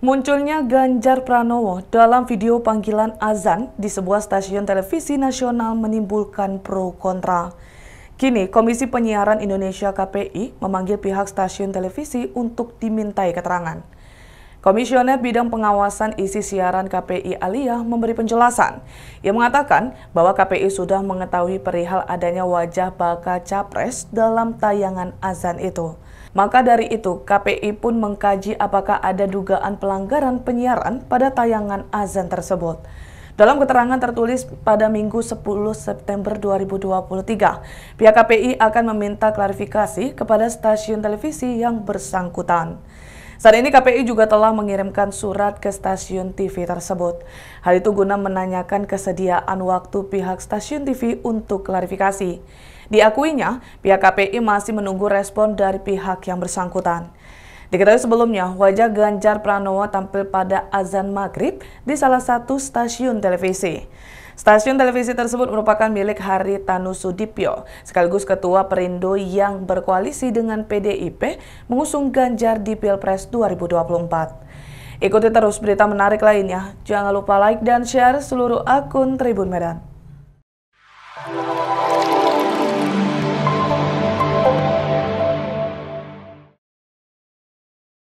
Munculnya Ganjar Pranowo dalam video panggilan azan di sebuah stasiun televisi nasional menimbulkan pro kontra. Kini, Komisi Penyiaran Indonesia KPI memanggil pihak stasiun televisi untuk dimintai keterangan. Komisioner Bidang Pengawasan Isi Siaran KPI Aliyah memberi penjelasan. Ia mengatakan bahwa KPI sudah mengetahui perihal adanya wajah bakal capres dalam tayangan azan itu. Maka dari itu, KPI pun mengkaji apakah ada dugaan pelanggaran penyiaran pada tayangan azan tersebut. Dalam keterangan tertulis pada Minggu 10 September 2023, pihak KPI akan meminta klarifikasi kepada stasiun televisi yang bersangkutan. Saat ini KPI juga telah mengirimkan surat ke stasiun TV tersebut. Hal itu guna menanyakan kesediaan waktu pihak stasiun TV untuk klarifikasi. Diakuinya, pihak KPI masih menunggu respon dari pihak yang bersangkutan. Diketahui sebelumnya, wajah Ganjar Pranowo tampil pada azan maghrib di salah satu stasiun televisi. Stasiun televisi tersebut merupakan milik Hari Tanu Sudipyo, sekaligus ketua Perindo yang berkoalisi dengan PDIP mengusung Ganjar di Pilpres 2024. Ikuti terus berita menarik lainnya. Jangan lupa like dan share seluruh akun Tribun Medan.